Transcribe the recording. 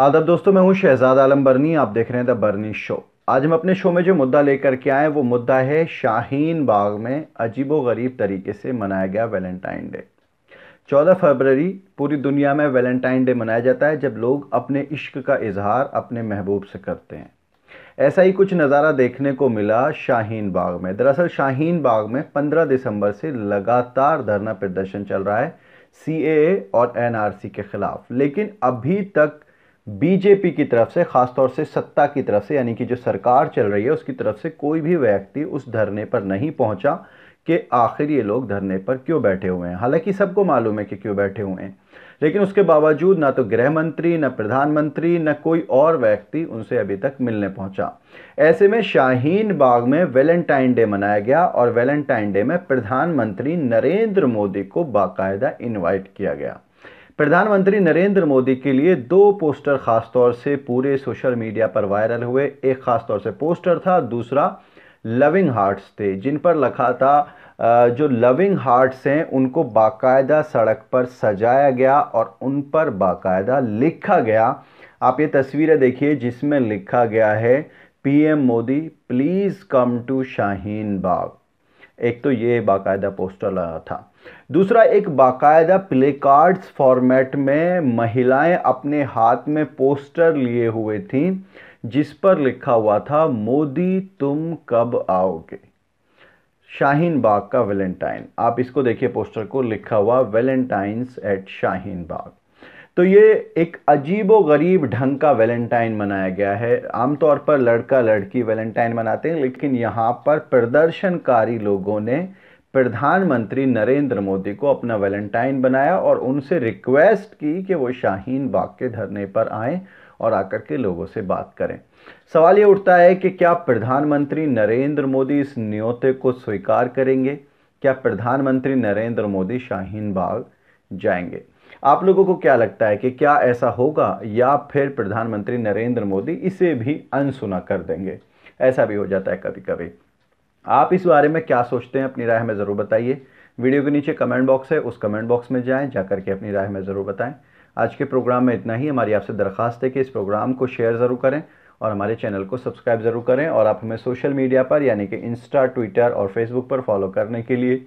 आदब दोस्तों मैं हूं शहजाद आलम बर्नी आप देख रहे हैं द बर्नी शो आज हम अपने शो में जो मुद्दा लेकर के आए वो मुद्दा है शाहीन बाग में अजीब गरीब तरीके से मनाया गया वैलेंटाइन डे 14 फरवरी पूरी दुनिया में वैलेंटाइन डे मनाया जाता है जब लोग अपने इश्क का इजहार अपने महबूब से करते हैं ऐसा ही कुछ नज़ारा देखने को मिला शाहीन बाग में दरअसल शाहीन बाग में 15 दिसंबर से लगातार धरना प्रदर्शन चल रहा है सी और एन के ख़िलाफ़ लेकिन अभी तक बीजेपी की तरफ से खासतौर से सत्ता की तरफ से यानी कि जो सरकार चल रही है उसकी तरफ से कोई भी व्यक्ति उस धरने पर नहीं पहुंचा कि आखिर ये लोग धरने पर क्यों बैठे हुए हैं हालांकि सबको मालूम है कि क्यों बैठे हुए हैं लेकिन उसके बावजूद ना तो गृह मंत्री ना प्रधानमंत्री ना कोई और व्यक्ति उनसे अभी तक मिलने पहुंचा ऐसे में शाहीन बाग में वैलेंटाइन डे मनाया गया और वैलेंटाइन डे में प्रधानमंत्री नरेंद्र मोदी को बाकायदा इन्वाइट किया गया प्रधानमंत्री नरेंद्र मोदी के लिए दो पोस्टर खासतौर से पूरे सोशल मीडिया पर वायरल हुए एक खास तौर से पोस्टर था दूसरा लविंग हार्ट्स थे जिन पर लिखा था जो लविंग हार्ट्स हैं उनको बाकायदा सड़क पर सजाया गया और उन पर बाकायदा लिखा गया आप ये तस्वीरें देखिए जिसमें लिखा गया है PM Modi please come to Shaheen Bagh एक तो ये बाकायदा पोस्टर लगा था दूसरा एक बाकायदा प्ले कार्ड्स फॉर्मेट में महिलाएं अपने हाथ में पोस्टर लिए हुए थीं जिस पर लिखा हुआ था मोदी तुम कब आओगे शाहीन बाग का वेलेंटाइन आप इसको देखिए पोस्टर को लिखा हुआ वेलेंटाइंस एट शाहीन बाग तो ये एक अजीब गरीब ढंग का वैलेंटाइन मनाया गया है आमतौर पर लड़का लड़की वैलेंटाइन मनाते हैं लेकिन यहाँ पर प्रदर्शनकारी लोगों ने प्रधानमंत्री नरेंद्र मोदी को अपना वैलेंटाइन बनाया और उनसे रिक्वेस्ट की कि वो शाहीन बाग के धरने पर आएँ और आकर के लोगों से बात करें सवाल ये उठता है कि क्या प्रधानमंत्री नरेंद्र मोदी इस न्योते को स्वीकार करेंगे क्या प्रधानमंत्री नरेंद्र मोदी शाहीन बाग जाएंगे आप लोगों को क्या लगता है कि क्या ऐसा होगा या फिर प्रधानमंत्री नरेंद्र मोदी इसे भी अनसुना कर देंगे ऐसा भी हो जाता है कभी कभी आप इस बारे में क्या सोचते हैं अपनी राय में ज़रूर बताइए वीडियो के नीचे कमेंट बॉक्स है उस कमेंट बॉक्स में जाएं जाकर के अपनी राय में ज़रूर बताएं आज के प्रोग्राम में इतना ही हमारी आपसे दरखास्त है कि इस प्रोग्राम को शेयर ज़रूर करें और हमारे चैनल को सब्सक्राइब ज़रूर करें और आप हमें सोशल मीडिया पर यानी कि इंस्टा ट्विटर और फेसबुक पर फॉलो करने के लिए